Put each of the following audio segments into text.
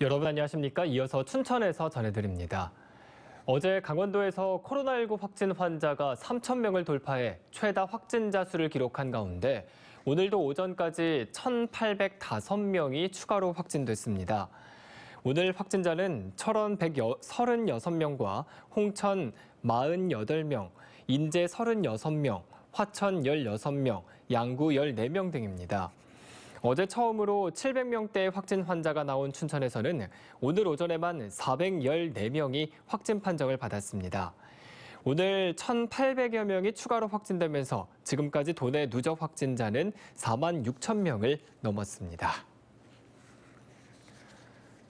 여러분 안녕하십니까? 이어서 춘천에서 전해드립니다. 어제 강원도에서 코로나19 확진 환자가 3천 명을 돌파해 최다 확진자 수를 기록한 가운데 오늘도 오전까지 1,805명이 추가로 확진됐습니다. 오늘 확진자는 철원 136명과 홍천 48명, 인제 36명, 화천 16명, 양구 14명 등입니다. 어제 처음으로 700명대 확진 환자가 나온 춘천에서는 오늘 오전에만 414명이 확진 판정을 받았습니다. 오늘 1,800여 명이 추가로 확진되면서 지금까지 도내 누적 확진자는 4만 6천 명을 넘었습니다.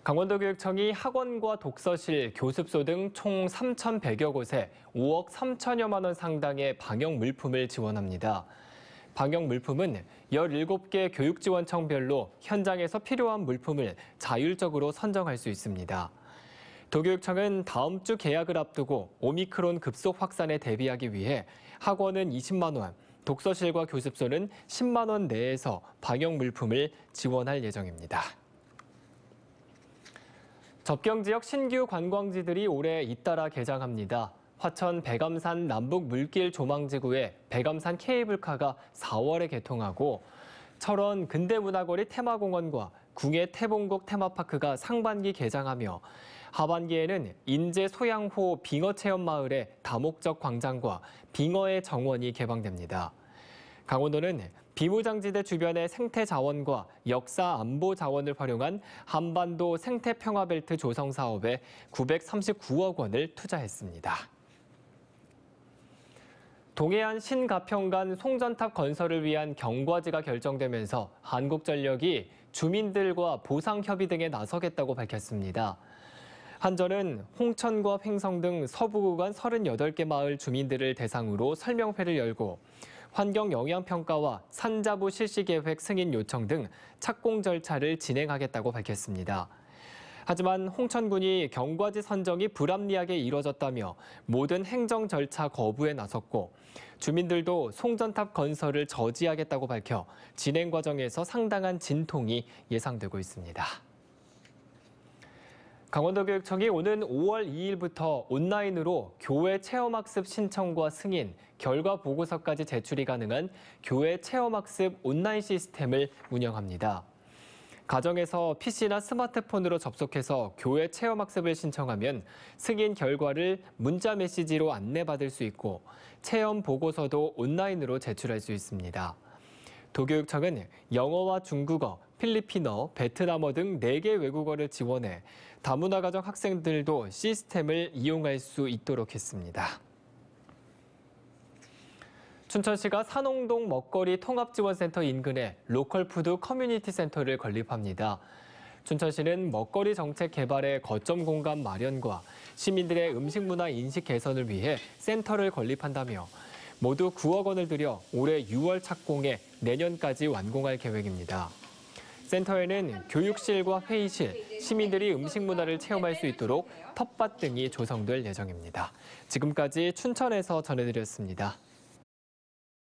강원도교육청이 학원과 독서실, 교습소 등 총 3,100여 곳에 5억 3천여만 원 상당의 방역 물품을 지원합니다. 방역 물품은 17개 교육지원청별로 현장에서 필요한 물품을 자율적으로 선정할 수 있습니다. 도교육청은 다음 주 계약을 앞두고 오미크론 급속 확산에 대비하기 위해 학원은 20만 원, 독서실과 교습소는 10만 원 내에서 방역 물품을 지원할 예정입니다. 접경 지역 신규 관광지들이 올해 잇따라 개장합니다. 화천 백암산 남북 물길 조망지구에 백암산 케이블카가 4월에 개통하고 철원 근대문화거리 테마공원과 궁예 태봉국 테마파크가 상반기 개장하며 하반기에는 인제 소양호 빙어체험마을의 다목적 광장과 빙어의 정원이 개방됩니다. 강원도는 비무장지대 주변의 생태 자원과 역사 안보 자원을 활용한 한반도 생태 평화 벨트 조성 사업에 939억 원을 투자했습니다. 동해안 신가평간 송전탑 건설을 위한 경과지가 결정되면서 한국전력이 주민들과 보상 협의 등에 나서겠다고 밝혔습니다. 한전은 홍천과 횡성 등 서부 구간 38개 마을 주민들을 대상으로 설명회를 열고 환경영향평가와 산자부 실시계획 승인 요청 등 착공 절차를 진행하겠다고 밝혔습니다. 하지만 홍천군이 경과지 선정이 불합리하게 이뤄졌다며 모든 행정 절차 거부에 나섰고 주민들도 송전탑 건설을 저지하겠다고 밝혀 진행 과정에서 상당한 진통이 예상되고 있습니다. 강원도교육청이 오는 5월 2일부터 온라인으로 교회 체험학습 신청과 승인, 결과 보고서까지 제출이 가능한 교회 체험학습 온라인 시스템을 운영합니다. 가정에서 PC나 스마트폰으로 접속해서 교회 체험학습을 신청하면 승인 결과를 문자 메시지로 안내받을 수 있고 체험 보고서도 온라인으로 제출할 수 있습니다. 도교육청은 영어와 중국어, 필리핀어, 베트남어 등 4개 외국어를 지원해 다문화 가정 학생들도 시스템을 이용할 수 있도록 했습니다. 춘천시가 산홍동 먹거리 통합지원센터 인근에 로컬푸드 커뮤니티 센터를 건립합니다. 춘천시는 먹거리 정책 개발의 거점 공간 마련과 시민들의 음식 문화 인식 개선을 위해 센터를 건립한다며 모두 9억 원을 들여 올해 6월 착공해 내년까지 완공할 계획입니다. 센터에는 교육실과 회의실, 시민들이 음식 문화를 체험할 수 있도록 텃밭 등이 조성될 예정입니다. 지금까지 춘천에서 전해드렸습니다.